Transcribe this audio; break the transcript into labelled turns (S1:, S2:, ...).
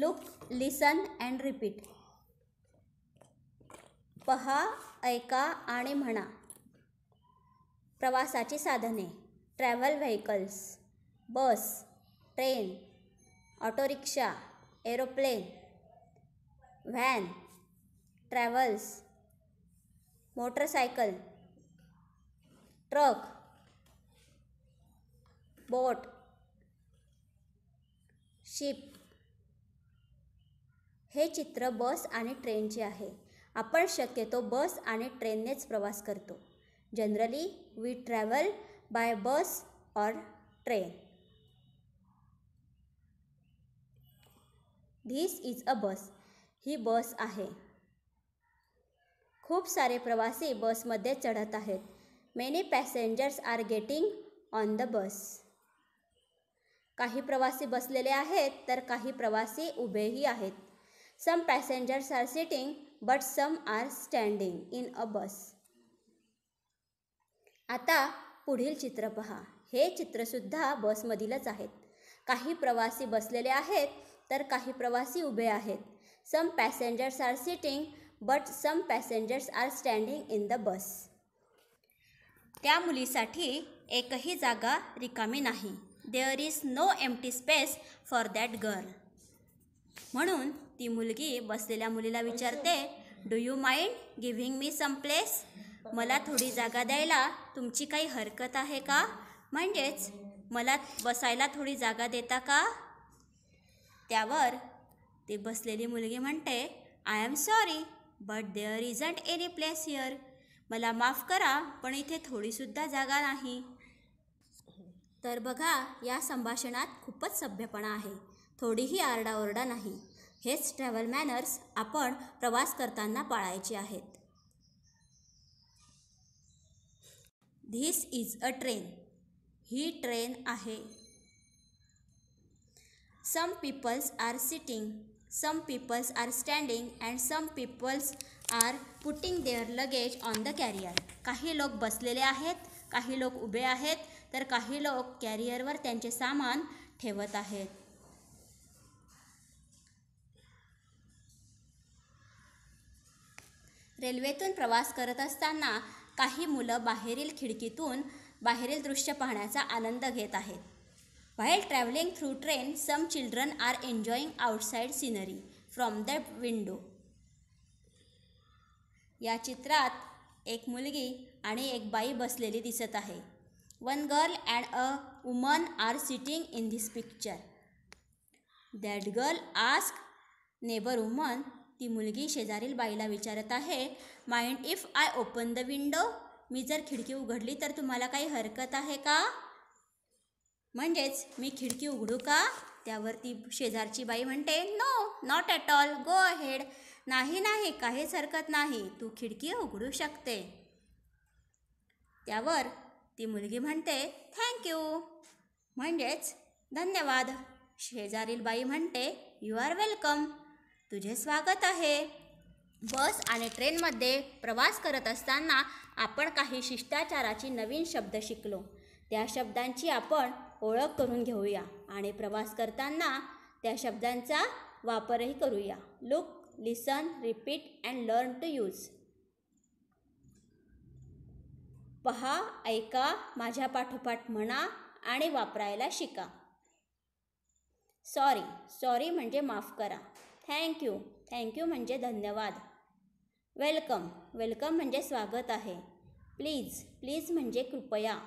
S1: Look listen and repeat पहा ऐका आणि म्हणा प्रवासाची साधने travel vehicles bus train auto rickshaw aeroplane van travels motorcycle truck boat ship हे चित्र बस आणि ट्रेनचे आहे आपण शक्यतो बस आणि ट्रेननेच प्रवास करतो generally we travel by bus or train this is a bus ही बस आहे खूप सारे प्रवासी बसमध्ये चढत आहेत many passengers are getting on the bus काही प्रवासी बसलेले आहेत तर काही प्रवासी उभेही आहेत Some passengers are sitting but some are standing in a bus. आता पुढील चित्र पहा हे चित्रसुद्धा बसमधीलच आहेत काही प्रवासी बसलेले आहेत तर काही प्रवासी उभे आहेत some passengers are sitting but some passengers are standing in the bus त्या मुलीसाठी एकही जागा रिकामी नाही there is no empty space for that girl म्हणून ती मुलगी बसलेल्या मुलीला विचारते do you mind giving me some place मला थोडी जागा द्यायला तुमची काही हरकत आहे का म्हणजेच मला बसायला थोडी जागा देता का त्यावर ती बसलेली मुलगी म्हणते I am sorry but there isn't any place here मला माफ करा पण इथे थोडीसुद्धा जागा नाही तर बघा या संभाषणात खूपच सभ्यपणा आहे थोडीही आरडाओरडा नाही हेच ट्रॅव्हल मॅनर्स आपण प्रवास करताना पाळायचे आहेत धीस इज अ ट्रेन ही ट्रेन आहे some peoples are sitting some peoples are standing and some peoples are putting their luggage on the carrier काही लोक बसलेले आहेत काही लोक उभे आहेत तर काही लोक कॅरियरवर त्यांचे सामान ठेवत आहेत रेल्वेतून प्रवास करत असताना काही मुलं बाहेरील खिडकीतून बाहेरील दृश्य पाहण्याचा आनंद घेत आहेत while travelling through train some children are enjoying outside scenery from the window या चित्रात एक मुलगी आणि एक बाई बसलेली दिसत आहे one girl and a woman are sitting in this picture that girl ask neighbour woman ती मुलगी शेजारील बाईला विचारत आहे mind if I open the window मी जर खिडकी उघडली तर तुम्हाला काही हरकत आहे का म्हणजेच मी खिडकी उघडू का त्यावर ती शेजारची बाई म्हणते no not at all go ahead नाही नाही काहीच हरकत नाही तू खिडकी उघडू शकते त्यावर ती मुलगी म्हणते थँक्यू म्हणजेच धन्यवाद शेजारील बाई म्हणते यू आर वेलकम तुझे स्वागत आहे बस आणि ट्रेनमध्ये प्रवास करत असताना आपण काही शिष्टाचाराची नवीन शब्द शिकलो त्या शब्दांची आपण ओळख करून घेऊया आणि प्रवास करताना त्या शब्दांचा वापरही करूया look listen repeat and learn to use पहा ऐका माझ्या पाठोपाठ म्हणा आणि वापरायला शिका सॉरी सॉरी म्हणजे माफ करा थँक्यू थँक्यू म्हणजे धन्यवाद वेलकम वेलकम म्हणजे स्वागत आहे प्लीज प्लीज म्हणजे कृपया